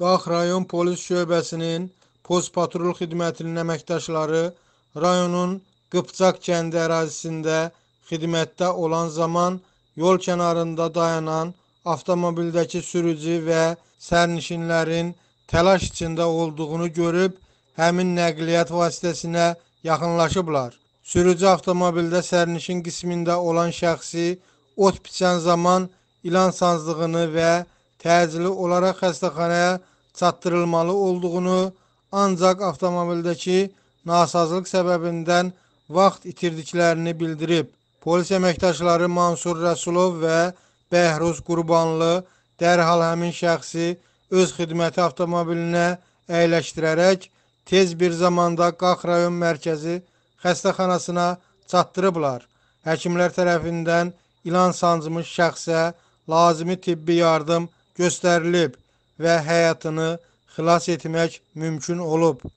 Qax rayon polis şöbəsinin post patrul xidmətinin əməkdaşları rayonun Qıpçaq kəndi ərazisində xidmətdə olan zaman yol kənarında dayanan avtomobildəki sürücü və sərnişinlərin təlaş içində olduğunu görüb həmin nəqliyyat vasitəsinə yaxınlaşıblar. Sürücü avtomobildə sərnişin qismində olan şəxsi ot biçən zaman ilan sazlığını və təcili olaraq xəstəxanaya çatdırılmalı olduğunu, ancaq avtomobildəki nasazlıq səbəbindən vaxt itirdiklərini bildirib. Polis əməkdaşları Mansur Rəsulov və Bəhruz Qurbanlı dərhal həmin şəxsi öz xidməti avtomobilinə əyləşdirərək tez bir zamanda Qax rayon mərkəzi xəstəxanasına çatdırıblar. Həkimlər tərəfindən ilan sancmış şəxsə lazımi tibbi yardım göstərilib və həyatını xilas etmək mümkün olub.